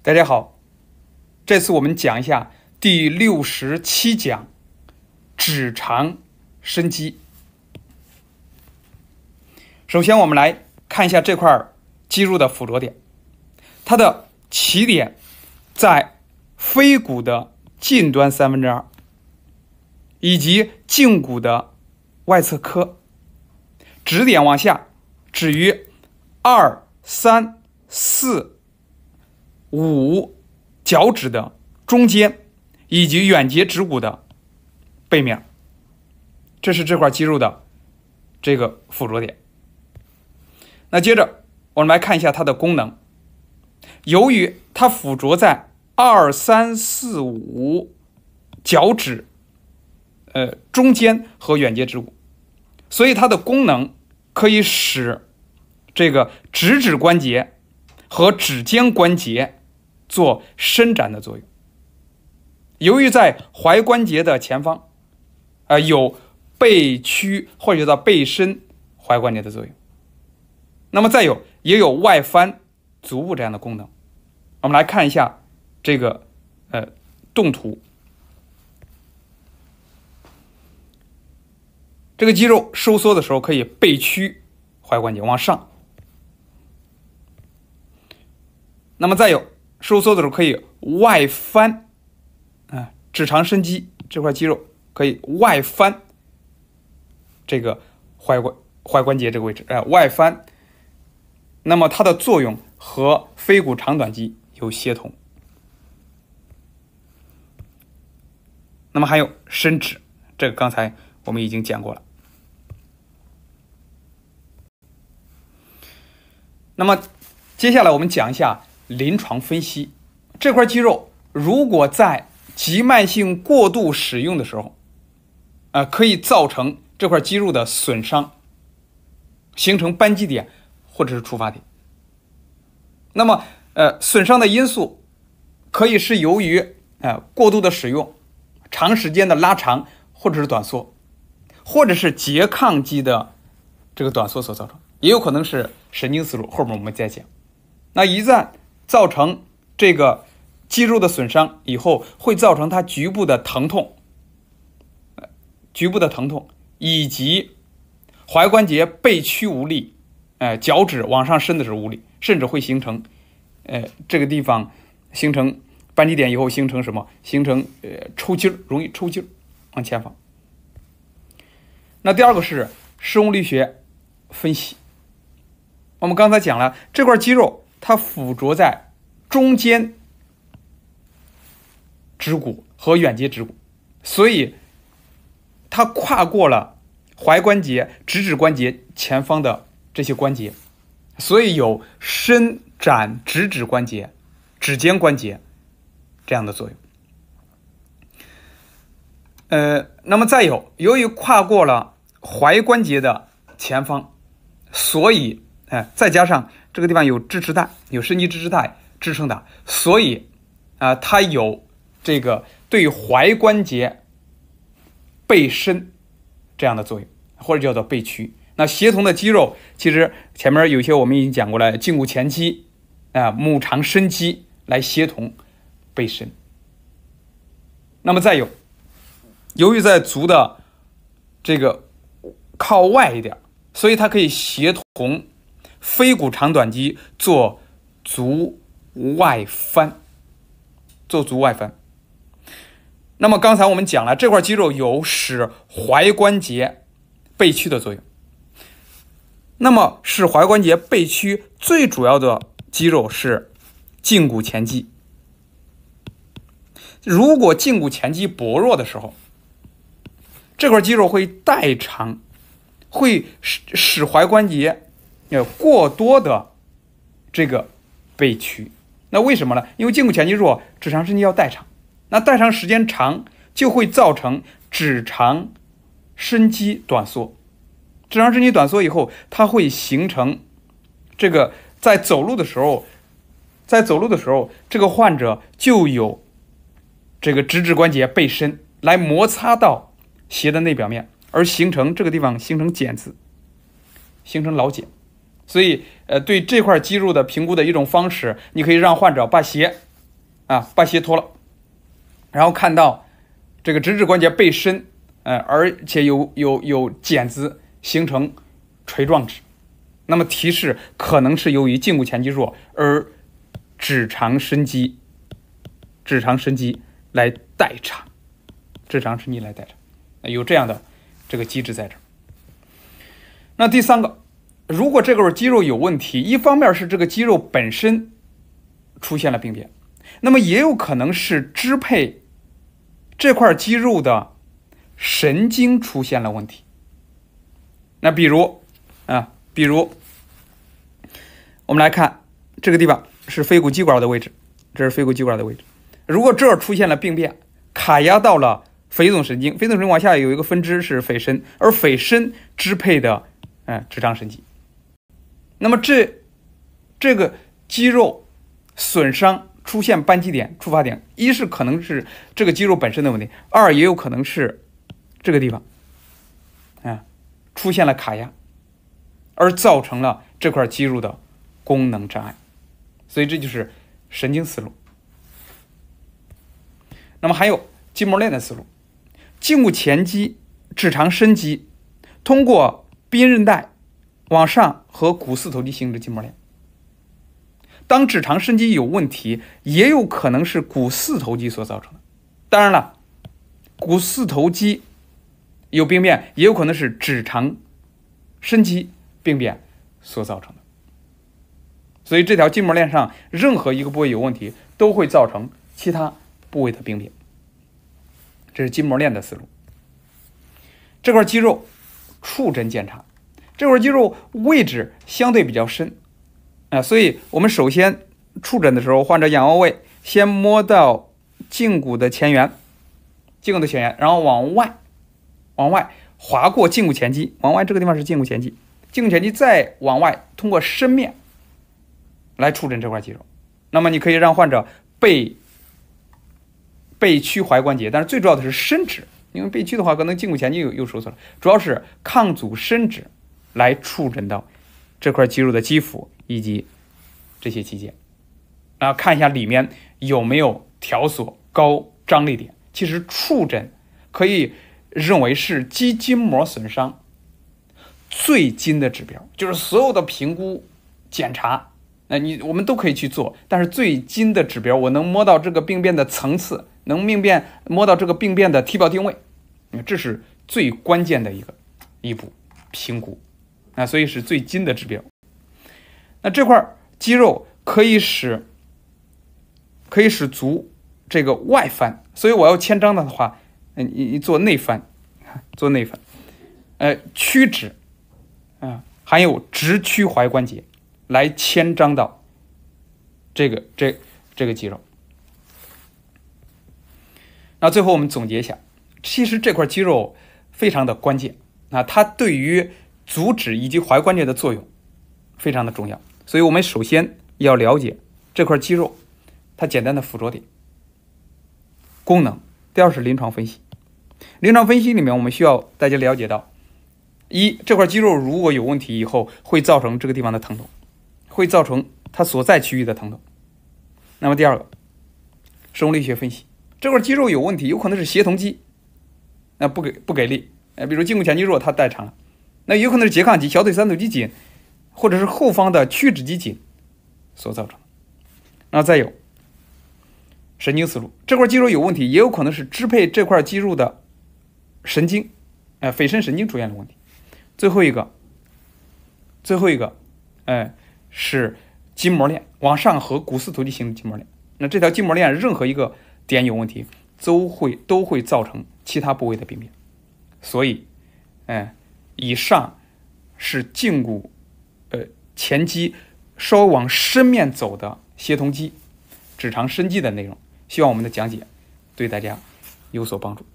大家好，这次我们讲一下第六十七讲，指长伸肌。首先我们来看一下这块肌肉的附着点，它的起点在腓骨的近端三分之二，以及胫骨的外侧髁，止点往下止于二三四。五脚趾的中间以及远节指骨的背面，这是这块肌肉的这个附着点。那接着我们来看一下它的功能。由于它附着在二三四五脚趾呃中间和远节指骨，所以它的功能可以使这个指指关节和指尖关节。做伸展的作用，由于在踝关节的前方，呃，有背屈或者叫背伸踝关节的作用。那么再有，也有外翻足部这样的功能。我们来看一下这个呃动图，这个肌肉收缩的时候可以背屈踝关节往上。那么再有。收缩的时候可以外翻，啊，直长伸肌这块肌肉可以外翻这个踝关踝关节这个位置，哎，外翻。那么它的作用和腓骨长短肌有协同。那么还有伸直，这个刚才我们已经讲过了。那么接下来我们讲一下。临床分析，这块肌肉如果在急慢性过度使用的时候，啊，可以造成这块肌肉的损伤，形成扳机点或者是触发点。那么，呃，损伤的因素可以是由于，呃，过度的使用，长时间的拉长或者是短缩，或者是拮抗肌的这个短缩所造成，也有可能是神经因路，后面我们再讲。那一旦造成这个肌肉的损伤以后，会造成它局部的疼痛，呃，局部的疼痛以及踝关节背屈无力，呃，脚趾往上伸的时候无力，甚至会形成，呃，这个地方形成扳机点以后，形成什么？形成呃抽筋，容易抽筋，往前方。那第二个是生物力学分析，我们刚才讲了这块肌肉。它附着在中间指骨和远节指骨，所以它跨过了踝关节、指指关节前方的这些关节，所以有伸展指指关节、指尖关节这样的作用。呃，那么再有，由于跨过了踝关节的前方，所以哎，再加上。这个地方有支持带，有伸肌支持带支撑的，所以，啊，它有这个对踝关节背伸这样的作用，或者叫做背屈。那协同的肌肉，其实前面有些我们已经讲过了，胫骨前肌啊、拇长伸肌来协同背伸。那么再有，由于在足的这个靠外一点，所以它可以协同。腓骨长短肌做足外翻，做足外翻。那么刚才我们讲了，这块肌肉有使踝关节背屈的作用。那么使踝关节背屈最主要的肌肉是胫骨前肌。如果胫骨前肌薄弱的时候，这块肌肉会代偿，会使使踝关节。要过多的这个背屈，那为什么呢？因为胫骨前肌弱，指长伸肌要代偿，那代偿时间长就会造成指长伸肌短缩。指长伸肌短缩以后，它会形成这个在走路的时候，在走路的时候，这个患者就有这个指指关节背伸来摩擦到鞋的内表面，而形成这个地方形成茧子，形成老茧。所以，呃，对这块肌肉的评估的一种方式，你可以让患者把鞋，啊，把鞋脱了，然后看到这个直指关节背伸，呃，而且有有有茧子形成锤状指，那么提示可能是由于胫骨前肌弱而指长伸肌，指长伸肌来代偿，指长伸肌来代偿，有这样的这个机制在这儿。那第三个。如果这块肌肉有问题，一方面是这个肌肉本身出现了病变，那么也有可能是支配这块肌肉的神经出现了问题。那比如啊，比如我们来看这个地方是腓骨肌管的位置，这是腓骨肌管的位置。如果这儿出现了病变，卡压到了腓总神经，腓总神经往下有一个分支是腓深，而腓深支配的嗯，直肠神经。那么这，这个肌肉损伤出现扳机点、触发点，一是可能是这个肌肉本身的问题，二也有可能是这个地方，啊，出现了卡压，而造成了这块肌肉的功能障碍。所以这就是神经思路。那么还有筋膜链的思路，胫骨前肌、直肠伸肌通过髌韧带。往上和股四头肌性质筋膜链，当直肠伸肌有问题，也有可能是股四头肌所造成的。当然了，股四头肌有病变，也有可能是直肠伸肌病变所造成的。所以这条筋膜链上任何一个部位有问题，都会造成其他部位的病变。这是筋膜链的思路。这块肌肉触诊检查。这块肌肉位置相对比较深，啊，所以我们首先触诊的时候，患者仰卧位，先摸到胫骨的前缘，胫骨的前缘，然后往外，往外划过胫骨前肌，往外这个地方是胫骨前肌，胫骨前肌再往外通过伸面来触诊这块肌肉。那么你可以让患者背背屈踝关节，但是最重要的是伸直，因为背屈的话可能胫骨前肌又又收缩了，主要是抗阻伸直。来触诊到这块肌肉的肌腹以及这些肌腱，啊，看一下里面有没有条索、高张力点。其实触诊可以认为是肌筋膜损伤最筋的指标，就是所有的评估检查，那你我们都可以去做，但是最筋的指标，我能摸到这个病变的层次，能病变摸到这个病变的体表定位，这是最关键的一个一步评估。那所以是最筋的指标。那这块肌肉可以使可以使足这个外翻，所以我要牵张它的话，你你做内翻，做内翻，呃，屈指啊，还有直屈踝关节来牵张到这个这这个肌肉。那最后我们总结一下，其实这块肌肉非常的关键啊，它对于足趾以及踝关节的作用非常的重要，所以我们首先要了解这块肌肉它简单的附着点、功能。第二是临床分析，临床分析里面我们需要大家了解到，一这块肌肉如果有问题以后会造成这个地方的疼痛，会造成它所在区域的疼痛。那么第二个，生物力学分析这块肌肉有问题，有可能是协同肌，那不给不给力，呃，比如胫骨前肌弱，它代偿了。那有可能是拮抗肌小腿三头肌紧，或者是后方的屈指肌紧所造成。那再有神经思路，这块肌肉有问题，也有可能是支配这块肌肉的神经，呃，腓深神经出现了问题。最后一个，最后一个，哎，是筋膜链往上和股四头肌形成筋膜链。那这条筋膜链任何一个点有问题，都会都会造成其他部位的病变。所以，哎。以上是胫骨，呃，前肌，稍往深面走的协同肌，指长伸肌的内容。希望我们的讲解对大家有所帮助。